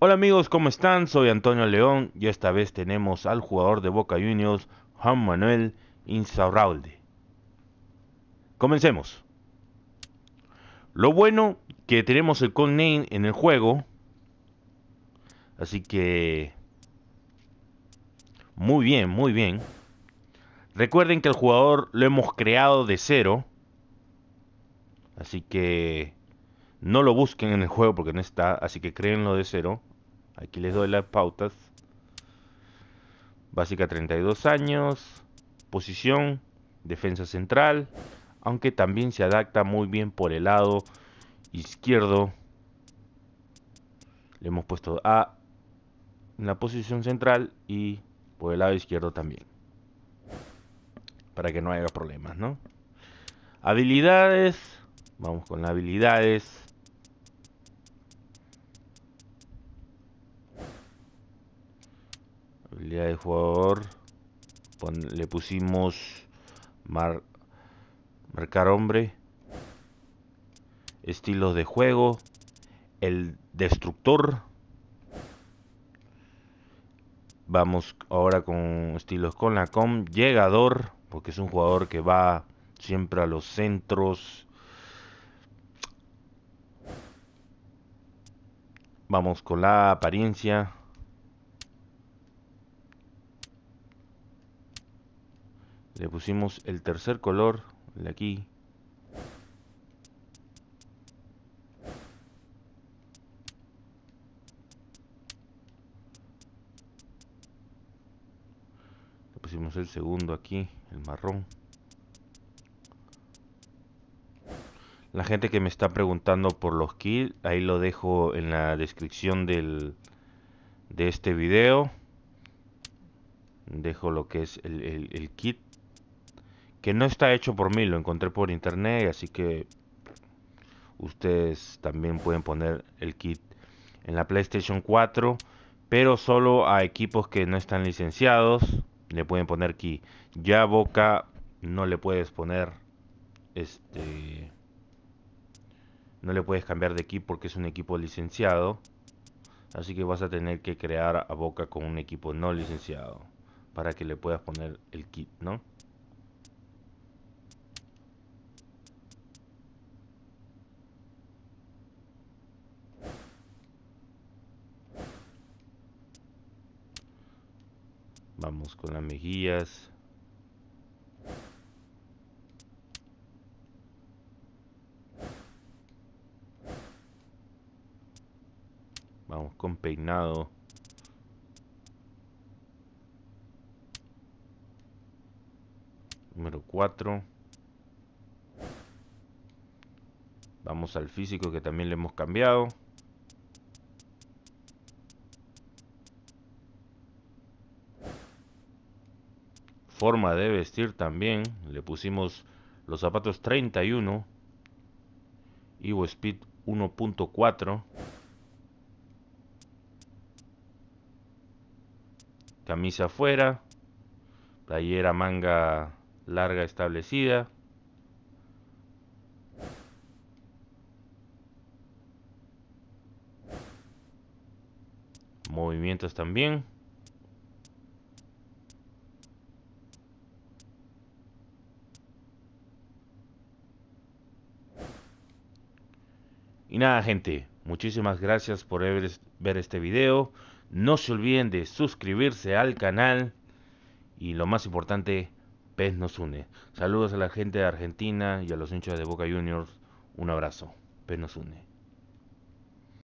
Hola amigos, ¿cómo están? Soy Antonio León y esta vez tenemos al jugador de Boca Juniors, Juan Manuel Insaurralde. Comencemos. Lo bueno que tenemos el Name en el juego, así que muy bien, muy bien. Recuerden que el jugador lo hemos creado de cero, así que no lo busquen en el juego porque no está, así que créenlo de cero. Aquí les doy las pautas. Básica 32 años, posición, defensa central, aunque también se adapta muy bien por el lado izquierdo. Le hemos puesto A en la posición central y por el lado izquierdo también. Para que no haya problemas, ¿no? Habilidades. Vamos con las habilidades. Habilidad de jugador. le pusimos mar, marcar hombre. Estilos de juego. El destructor. Vamos ahora con estilos con la com. Llegador. Porque es un jugador que va siempre a los centros. Vamos con la apariencia. Le pusimos el tercer color, el de aquí. Le pusimos el segundo aquí, el marrón. La gente que me está preguntando por los kits, ahí lo dejo en la descripción de este video. Dejo lo que es el kit que no está hecho por mí, lo encontré por internet, así que ustedes también pueden poner el kit en la PlayStation 4, pero solo a equipos que no están licenciados le pueden poner key. Ya Boca no le puedes poner este no le puedes cambiar de kit porque es un equipo licenciado. Así que vas a tener que crear a Boca con un equipo no licenciado para que le puedas poner el kit, ¿no? Vamos con las mejillas. Vamos con peinado. Número 4. Vamos al físico que también le hemos cambiado. forma de vestir también. Le pusimos los zapatos 31, Evo Speed 1.4. Camisa afuera, playera manga larga establecida. Movimientos también. Y nada, gente, muchísimas gracias por ver este video. No se olviden de suscribirse al canal. Y lo más importante, pez nos une. Saludos a la gente de Argentina y a los hinchas de Boca Juniors. Un abrazo. pez nos une.